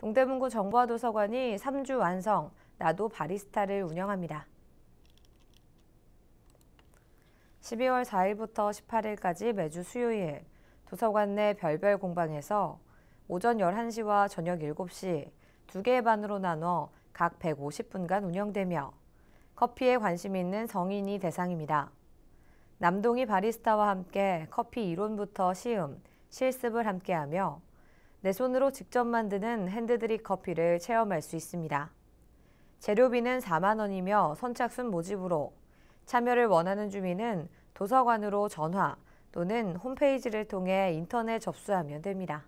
동대문구 정보화도서관이 3주 완성, 나도 바리스타를 운영합니다. 12월 4일부터 18일까지 매주 수요일 도서관 내 별별 공방에서 오전 11시와 저녁 7시 두 개의 반으로 나눠 각 150분간 운영되며 커피에 관심 있는 성인이 대상입니다. 남동희 바리스타와 함께 커피 이론부터 시음, 실습을 함께하며 내 손으로 직접 만드는 핸드드립 커피를 체험할 수 있습니다. 재료비는 4만 원이며 선착순 모집으로 참여를 원하는 주민은 도서관으로 전화 또는 홈페이지를 통해 인터넷 접수하면 됩니다.